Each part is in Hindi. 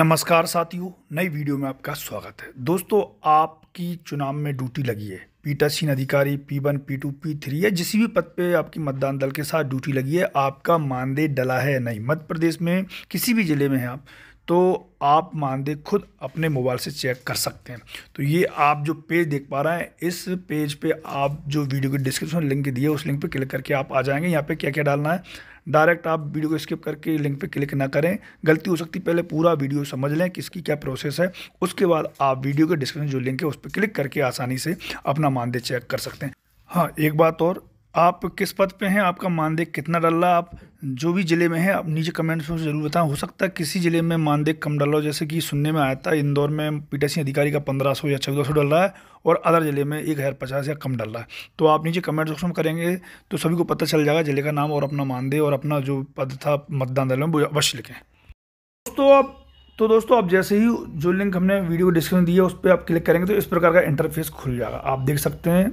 नमस्कार साथियों नई वीडियो में आपका स्वागत है दोस्तों आपकी चुनाव में ड्यूटी लगी है पीटासीन अधिकारी P one P two P three या जिस भी पद पे आपकी मतदान दल के साथ ड्यूटी लगी है आपका मानदेय डला है या नहीं मध्य प्रदेश में किसी भी ज़िले में हैं आप तो आप मानदेय खुद अपने मोबाइल से चेक कर सकते हैं तो ये आप जो पेज देख पा रहे हैं इस पेज पे आप जो वीडियो के डिस्क्रिप्शन लिंक दिए उस लिंक पे क्लिक करके आप आ जाएंगे यहाँ पे क्या क्या डालना है डायरेक्ट आप वीडियो को स्किप करके लिंक पे क्लिक ना करें गलती हो सकती पहले पूरा वीडियो समझ लें किसकी क्या प्रोसेस है उसके बाद आप वीडियो के डिस्क्रिप्शन जो लिंक है उस पर क्लिक करके आसानी से अपना मानदेय चेक कर सकते हैं हाँ एक बात और आप किस पद पे हैं आपका मानदेय कितना डल रहा आप जो भी ज़िले में हैं आप नीचे कमेंट्स में जरूर बताएं हो सकता है किसी ज़िले में मानदेय कम डल रहा हो जैसे कि सुनने में आया था इंदौर में पीटीसी अधिकारी का पंद्रह सौ या चौदह सौ डल रहा है और अदर ज़िले में एक हज़ार पचास या कम डल रहा है तो आप नीचे कमेंट सेक्शन में करेंगे तो सभी को पता चल जाएगा ज़िले का नाम और अपना मानदेय और अपना जो पद था मतदान दल में वो अवश्य लिखें दोस्तों आप तो दोस्तों आप जैसे ही जो लिंक हमने वीडियो डिस्क्रिप्शन दिया उस पर आप क्लिक करेंगे तो इस प्रकार का इंटरफेस खुल जाएगा आप देख सकते हैं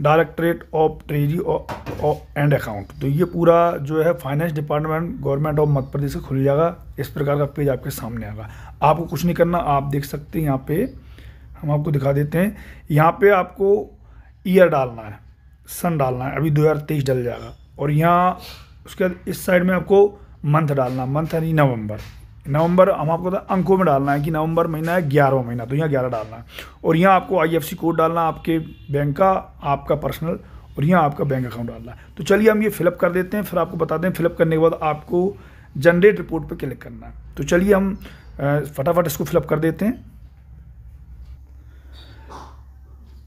directorate of treasury and account तो ये पूरा जो है finance department government of Madhya Pradesh से खुल जाएगा इस प्रकार का पेज आपके सामने आएगा आपको कुछ नहीं करना आप देख सकते हैं यहाँ पे हम आपको दिखा देते हैं यहाँ पे आपको ईयर डालना है सन डालना है अभी 2023 डल जाएगा और यहाँ उसके बाद इस साइड में आपको मंथ डालना मंथ यानी नवंबर नवंबर हम आपको तो अंकों में डालना है कि नवंबर महीना है ग्यारहवा महीना तो यहाँ ग्यारह डालना है और यहाँ आपको आईएफएससी कोड डालना आपके बैंक का आपका पर्सनल और यहाँ आपका बैंक अकाउंट डालना है तो चलिए हम ये फिलअप कर देते हैं फिर आपको बताते हैं फिलअप करने के बाद आपको जनरेट रिपोर्ट पर क्लिक करना है तो चलिए हम फटाफट इसको फिलअप कर देते हैं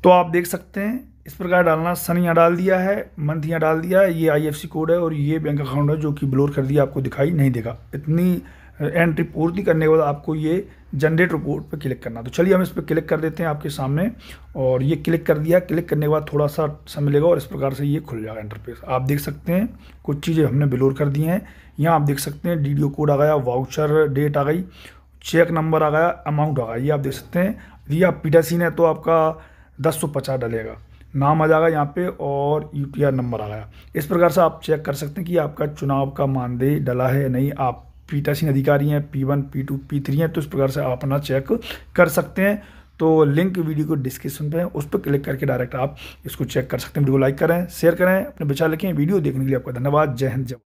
तो आप देख सकते हैं इस प्रकार डालना सन यहाँ डाल दिया है मंथ यहाँ डाल दिया है ये आईएफएससी कोड है और ये बैंक अकाउंट है जो कि ब्लोर कर दिया आपको दिखाई नहीं देगा इतनी एंट्री पूर्ति करने के बाद आपको ये जनरेट रिपोर्ट पर क्लिक करना तो चलिए हम इस पर क्लिक कर देते हैं आपके सामने और ये क्लिक कर दिया क्लिक करने के बाद थोड़ा सा समय लेगा और इस प्रकार से ये खुल जाएगा इंटरफेस आप देख सकते हैं कुछ चीज़ें हमने बिलोर कर दी हैं यहाँ आप देख सकते हैं डी कोड आ गया वाउचर डेट आ गई चेक नंबर आ गया अमाउंट आ गया ये आप देख सकते हैं यदि आप पीटासीन है तो आपका दस सौ पचास डलेगा नाम आ जाएगा यहाँ पे और यू नंबर आ गया इस प्रकार से आप चेक कर सकते हैं कि आपका चुनाव का मानदेय डला है नहीं आप पीटासीन अधिकारी हैं P one P two P three हैं तो इस प्रकार से आप अपना चेक कर सकते हैं तो लिंक वीडियो को डिस्क्रिप्शन पे है उस पर क्लिक करके डायरेक्ट आप इसको चेक कर सकते हैं वीडियो को लाइक करें शेयर करें अपने विचार लिखें वीडियो देखने के लिए आपका धन्यवाद जय हिंद जय